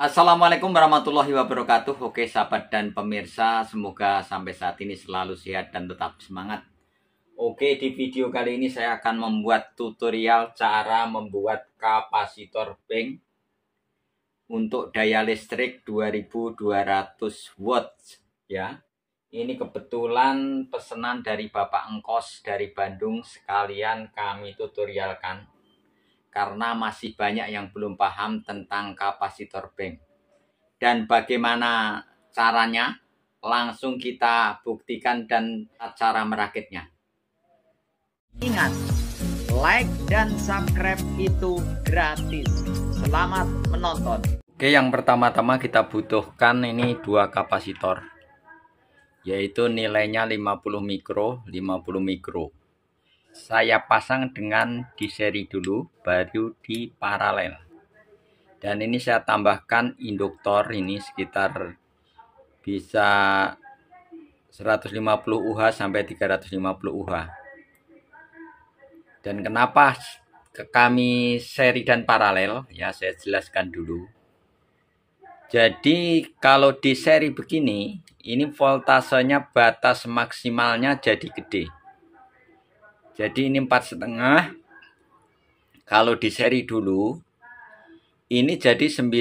Assalamualaikum warahmatullahi wabarakatuh Oke sahabat dan pemirsa Semoga sampai saat ini selalu sehat dan tetap semangat Oke di video kali ini saya akan membuat tutorial Cara membuat kapasitor bank Untuk daya listrik 2200 watt. ya. Ini kebetulan pesanan dari Bapak Engkos dari Bandung Sekalian kami tutorialkan karena masih banyak yang belum paham tentang kapasitor bank. Dan bagaimana caranya? Langsung kita buktikan dan cara merakitnya. Ingat, like dan subscribe itu gratis. Selamat menonton. Oke, yang pertama-tama kita butuhkan ini dua kapasitor. Yaitu nilainya 50 mikro, 50 mikro saya pasang dengan di seri dulu baru di paralel dan ini saya tambahkan induktor ini sekitar bisa 150 UH sampai 350 UH dan kenapa ke kami seri dan paralel ya saya jelaskan dulu jadi kalau di seri begini ini voltasenya batas maksimalnya jadi gede jadi ini empat setengah. Kalau di seri dulu, ini jadi 900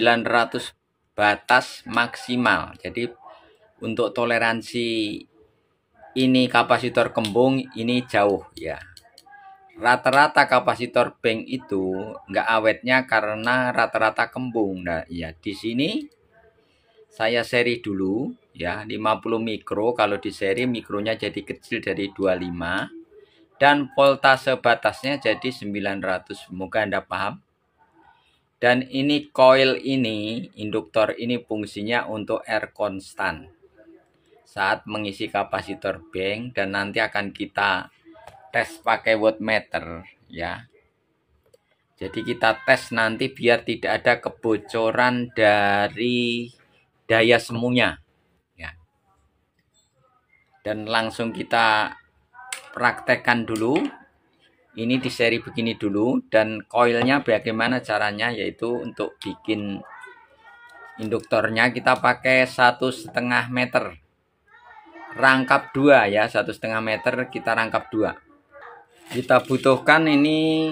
batas maksimal. Jadi untuk toleransi ini kapasitor kembung ini jauh ya. Rata-rata kapasitor bank itu nggak awetnya karena rata-rata kembung. Nah, ya di sini saya seri dulu ya 50 mikro kalau di seri mikronya jadi kecil dari 25 dan voltase batasnya jadi 900 semoga Anda paham dan ini coil ini induktor ini fungsinya untuk air konstan saat mengisi kapasitor bank dan nanti akan kita tes pakai wattmeter ya jadi kita tes nanti biar tidak ada kebocoran dari daya semunya ya dan langsung kita praktekkan dulu ini di seri begini dulu dan koilnya bagaimana caranya yaitu untuk bikin induktornya kita pakai satu setengah meter rangkap dua ya satu setengah meter kita rangkap dua kita butuhkan ini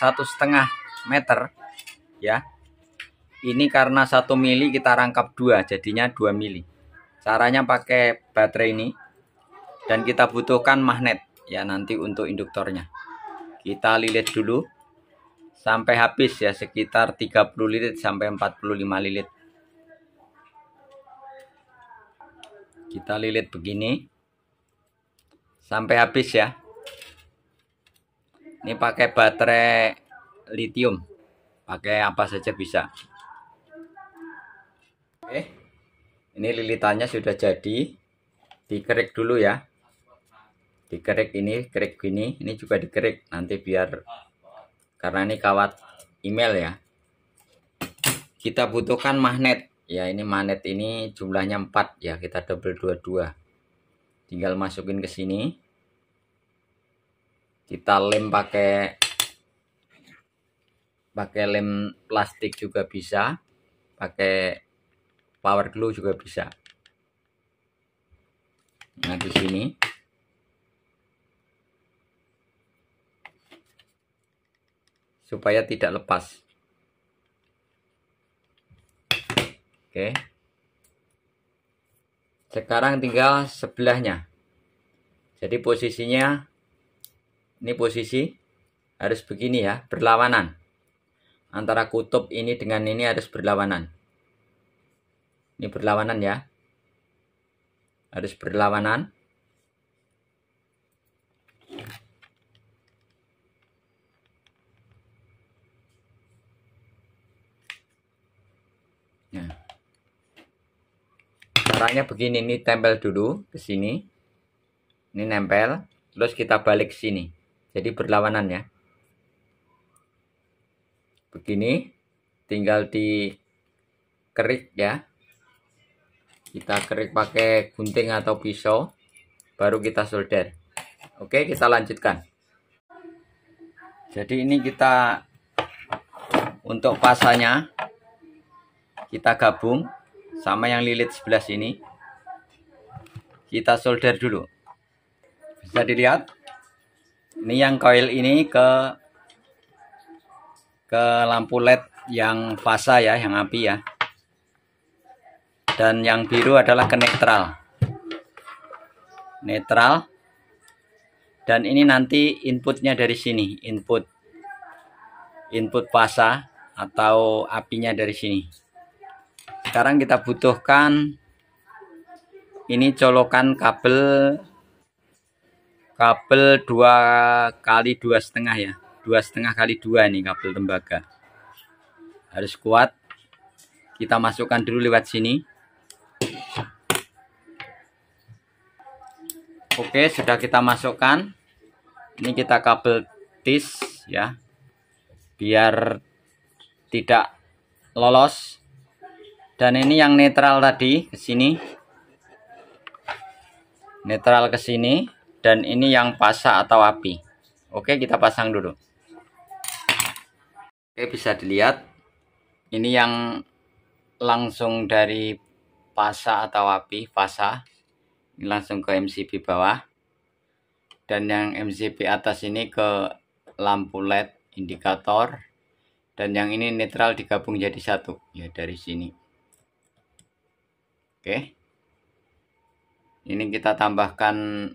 satu setengah meter ya ini karena satu mili kita rangkap dua jadinya dua mili caranya pakai baterai ini dan kita butuhkan magnet ya nanti untuk induktornya kita lilit dulu sampai habis ya sekitar 30 lilit sampai 45 lilit kita lilit begini sampai habis ya ini pakai baterai lithium pakai apa saja bisa oke ini lilitannya sudah jadi dikerik dulu ya dikerik ini kerik gini ini juga dikerik nanti biar karena ini kawat email ya kita butuhkan magnet ya ini magnet ini jumlahnya 4 ya kita double 22 tinggal masukin ke sini kita lem pakai pakai lem plastik juga bisa pakai power glue juga bisa nah di sini supaya tidak lepas. Oke. Sekarang tinggal sebelahnya. Jadi posisinya ini posisi harus begini ya, berlawanan. Antara kutub ini dengan ini harus berlawanan. Ini berlawanan ya. Harus berlawanan. caranya begini ini tempel dulu ke sini ini nempel terus kita balik sini jadi berlawanan ya begini tinggal di kerik ya kita kerik pakai gunting atau pisau baru kita solder oke kita lanjutkan jadi ini kita untuk pasanya kita gabung sama yang lilit sebelah sini kita solder dulu bisa dilihat ini yang coil ini ke ke lampu led yang fasa ya yang api ya dan yang biru adalah ke netral netral dan ini nanti inputnya dari sini input input fasa atau apinya dari sini sekarang kita butuhkan ini colokan kabel kabel dua kali dua setengah ya dua setengah kali dua ini kabel tembaga harus kuat kita masukkan dulu lewat sini Oke sudah kita masukkan ini kita kabel tis ya biar tidak lolos dan ini yang netral tadi ke sini netral ke sini dan ini yang pasa atau api oke kita pasang dulu oke bisa dilihat ini yang langsung dari pasa atau api pasa ini langsung ke MCB bawah dan yang MCB atas ini ke lampu LED indikator dan yang ini netral digabung jadi satu ya dari sini Oke. Ini kita tambahkan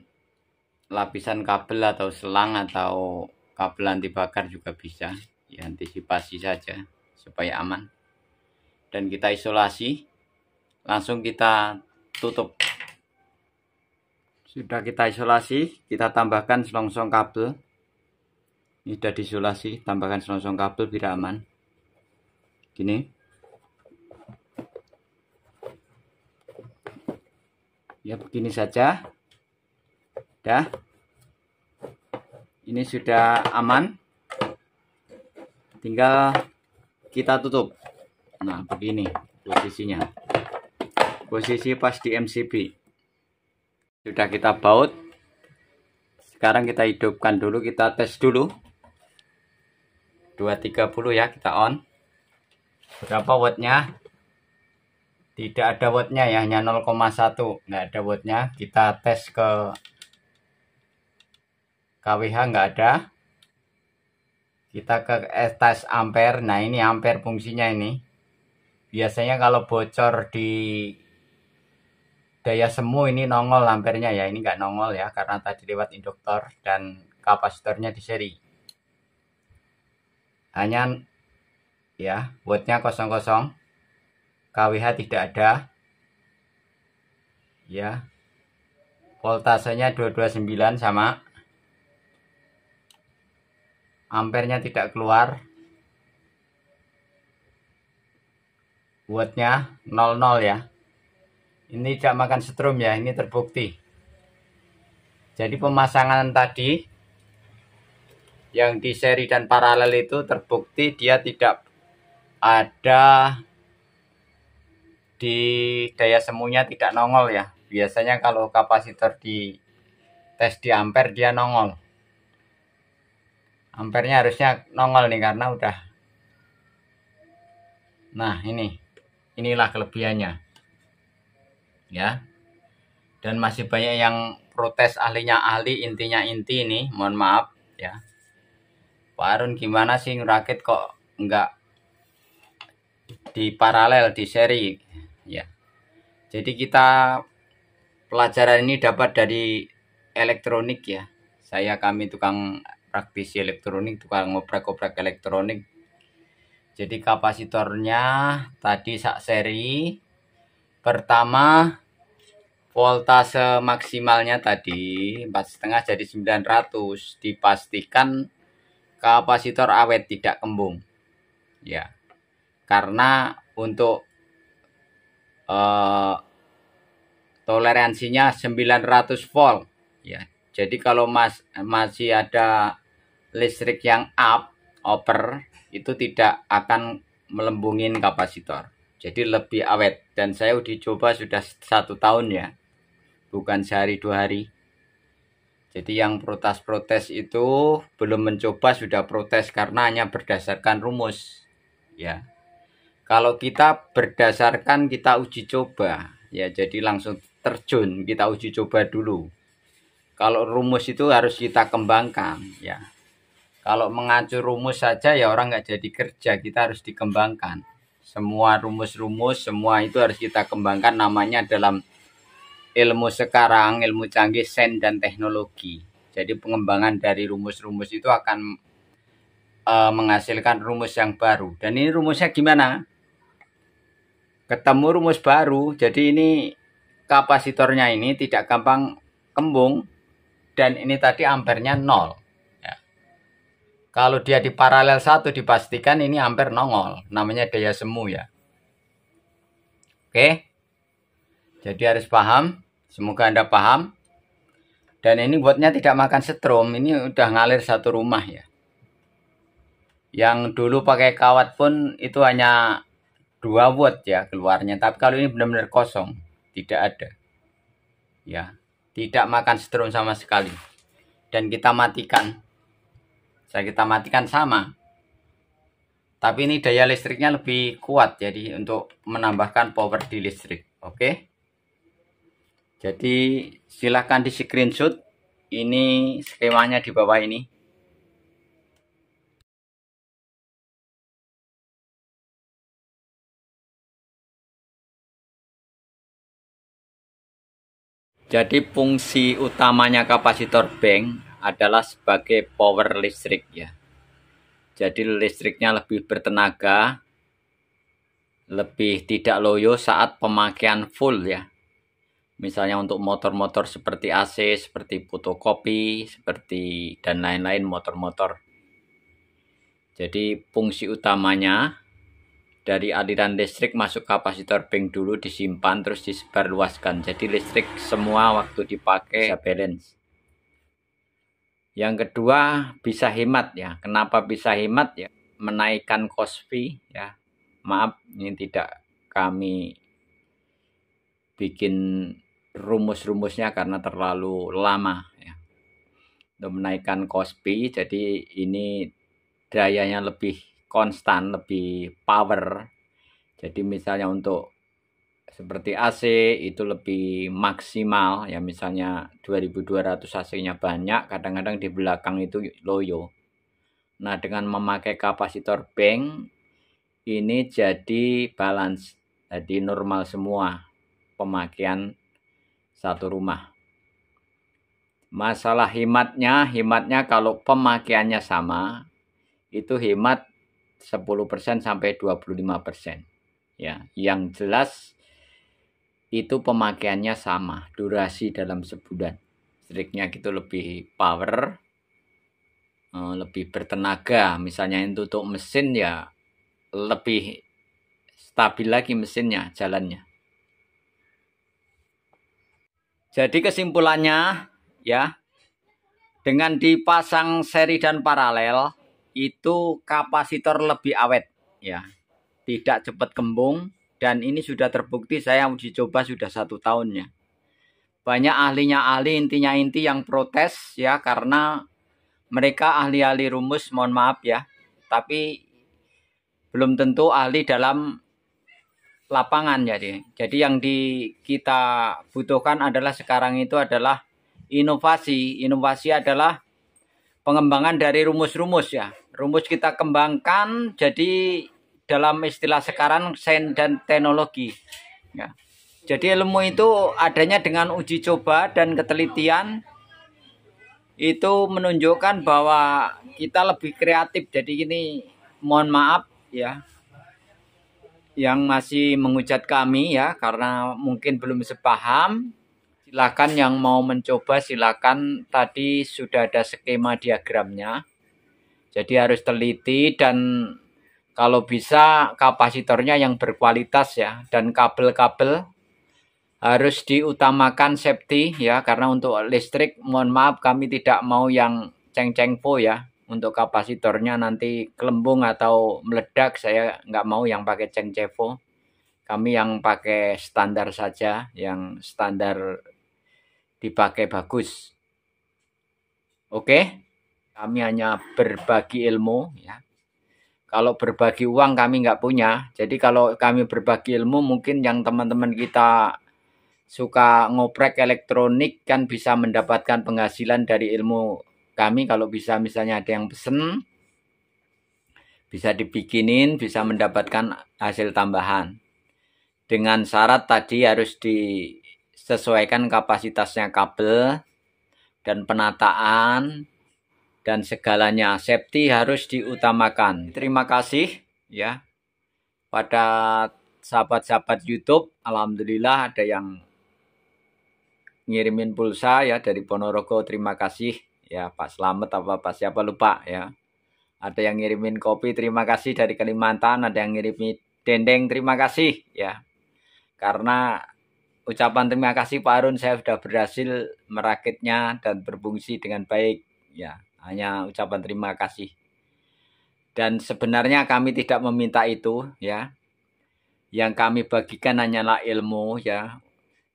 lapisan kabel atau selang atau kabel anti bakar juga bisa. Ya, antisipasi saja supaya aman. Dan kita isolasi. Langsung kita tutup. Sudah kita isolasi, kita tambahkan selongsong kabel. Ini sudah diisolasi, tambahkan selongsong kabel tidak aman. Gini. ya begini saja dah ini sudah aman tinggal kita tutup nah begini posisinya posisi pas di MCB sudah kita baut sekarang kita hidupkan dulu kita tes dulu 230 ya kita on berapa wattnya tidak ada wattnya ya hanya 0,1 enggak ada wattnya kita tes ke KWH nggak ada kita ke eh, tes ampere nah ini ampere fungsinya ini biasanya kalau bocor di daya semu ini nongol ampernya ya ini nggak nongol ya karena tadi lewat induktor dan kapasitornya di seri hanya ya wattnya kosong kosong KWH tidak ada ya voltasenya 229 sama ampernya tidak keluar wattnya 00 ya ini tidak makan setrum ya ini terbukti jadi pemasangan tadi yang di seri dan paralel itu terbukti dia tidak ada di daya semunya tidak nongol ya. Biasanya kalau kapasitor di tes di ampere dia nongol. Ampernya harusnya nongol nih karena udah. Nah, ini. Inilah kelebihannya. Ya. Dan masih banyak yang protes ahlinya ahli, intinya inti ini, mohon maaf ya. Pak Arun gimana sih ngerakit kok enggak di paralel di seri ya. Jadi kita pelajaran ini dapat dari elektronik ya. Saya kami tukang praktisi elektronik, tukang ngoprek-ngoprek elektronik. Jadi kapasitornya tadi sak seri. Pertama voltase maksimalnya tadi 4,5 jadi 900 dipastikan kapasitor awet tidak kembung. Ya. Karena untuk uh, toleransinya 900 volt ya. Jadi kalau mas, masih ada listrik yang up over, itu tidak akan melembungin kapasitor. Jadi lebih awet dan saya udah coba sudah satu tahun ya, bukan sehari dua hari. Jadi yang protes-protes itu belum mencoba sudah protes karena hanya berdasarkan rumus ya. Kalau kita berdasarkan kita uji coba, ya jadi langsung terjun kita uji coba dulu. Kalau rumus itu harus kita kembangkan, ya. Kalau mengacu rumus saja ya orang nggak jadi kerja, kita harus dikembangkan. Semua rumus-rumus, semua itu harus kita kembangkan namanya dalam ilmu sekarang, ilmu canggih, sen dan teknologi. Jadi pengembangan dari rumus-rumus itu akan e, menghasilkan rumus yang baru. Dan ini rumusnya gimana? ketemu rumus baru. Jadi ini kapasitornya ini tidak gampang kembung dan ini tadi ampernya nol. Ya. Kalau dia di paralel satu dipastikan ini amper nongol, namanya daya semu ya. Oke, jadi harus paham. Semoga anda paham. Dan ini buatnya tidak makan setrum, ini udah ngalir satu rumah ya. Yang dulu pakai kawat pun itu hanya dua watt ya keluarnya tapi kalau ini benar-benar kosong tidak ada ya tidak makan strom sama sekali dan kita matikan saya kita matikan sama tapi ini daya listriknya lebih kuat jadi untuk menambahkan power di listrik oke okay? jadi silahkan di screenshot ini skemanya di bawah ini Jadi fungsi utamanya kapasitor bank adalah sebagai power listrik ya. Jadi listriknya lebih bertenaga, lebih tidak loyo saat pemakaian full ya. Misalnya untuk motor-motor seperti AC, seperti fotokopi, seperti dan lain-lain motor-motor. Jadi fungsi utamanya dari aliran listrik masuk kapasitor bank dulu disimpan terus disebarluaskan jadi listrik semua waktu dipakai bisa balance yang kedua bisa hemat ya kenapa bisa hemat ya menaikkan cost fee ya maaf ini tidak kami bikin rumus-rumusnya karena terlalu lama ya untuk menaikkan cost fee jadi ini dayanya lebih konstan, lebih power. Jadi misalnya untuk seperti AC itu lebih maksimal ya misalnya 2200 AC-nya banyak, kadang-kadang di belakang itu loyo. Nah, dengan memakai kapasitor bank ini jadi balance, jadi normal semua pemakaian satu rumah. Masalah hematnya, hematnya kalau pemakaiannya sama, itu hemat 10% sampai 25%. Ya, yang jelas itu pemakaiannya sama, durasi dalam sebulan. Listriknya gitu lebih power, eh, lebih bertenaga. Misalnya itu untuk mesin ya lebih stabil lagi mesinnya, jalannya. Jadi kesimpulannya ya dengan dipasang seri dan paralel itu kapasitor lebih awet ya tidak cepat kembung dan ini sudah terbukti saya uji coba sudah satu tahun ya banyak ahlinya ahli intinya inti yang protes ya karena mereka ahli-ahli rumus mohon maaf ya tapi belum tentu ahli dalam lapangan jadi jadi yang di kita butuhkan adalah sekarang itu adalah inovasi inovasi adalah pengembangan dari rumus-rumus ya rumus kita kembangkan jadi dalam istilah sekarang sains dan teknologi ya. jadi ilmu itu adanya dengan uji coba dan ketelitian itu menunjukkan bahwa kita lebih kreatif jadi ini mohon maaf ya yang masih menghujat kami ya karena mungkin belum sepaham silakan yang mau mencoba silakan tadi sudah ada skema diagramnya jadi harus teliti dan kalau bisa kapasitornya yang berkualitas ya dan kabel-kabel harus diutamakan safety ya karena untuk listrik mohon maaf kami tidak mau yang ceng-cengpo ya untuk kapasitornya nanti kelembung atau meledak saya nggak mau yang pakai ceng-cepo kami yang pakai standar saja yang standar dipakai bagus oke okay? Kami hanya berbagi ilmu. Ya. Kalau berbagi uang kami nggak punya. Jadi kalau kami berbagi ilmu mungkin yang teman-teman kita suka ngoprek elektronik kan bisa mendapatkan penghasilan dari ilmu kami kalau bisa misalnya ada yang pesen bisa dibikinin bisa mendapatkan hasil tambahan dengan syarat tadi harus disesuaikan kapasitasnya kabel dan penataan dan segalanya. Safety harus diutamakan. Terima kasih ya pada sahabat-sahabat YouTube. Alhamdulillah ada yang ngirimin pulsa ya dari Ponorogo. Terima kasih ya Pak Slamet apa Pak siapa lupa ya. Ada yang ngirimin kopi, terima kasih dari Kalimantan. Ada yang ngirimin dendeng, terima kasih ya. Karena ucapan terima kasih Pak Arun saya sudah berhasil merakitnya dan berfungsi dengan baik ya hanya ucapan terima kasih. Dan sebenarnya kami tidak meminta itu ya. Yang kami bagikan hanyalah ilmu ya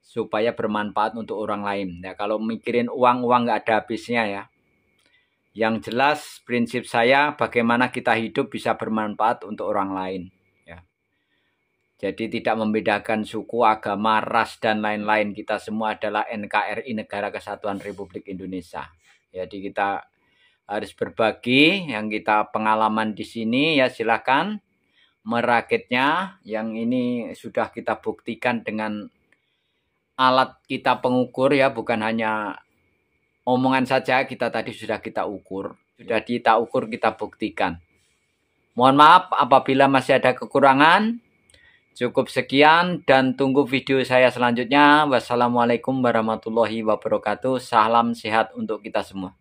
supaya bermanfaat untuk orang lain. Ya kalau mikirin uang-uang nggak ada habisnya ya. Yang jelas prinsip saya bagaimana kita hidup bisa bermanfaat untuk orang lain. Ya. Jadi tidak membedakan suku, agama, ras, dan lain-lain. Kita semua adalah NKRI Negara Kesatuan Republik Indonesia. Jadi kita harus berbagi yang kita pengalaman di sini ya silahkan merakitnya yang ini sudah kita buktikan dengan alat kita pengukur ya bukan hanya omongan saja kita tadi sudah kita ukur sudah kita ukur kita buktikan mohon maaf apabila masih ada kekurangan cukup sekian dan tunggu video saya selanjutnya wassalamualaikum warahmatullahi wabarakatuh salam sehat untuk kita semua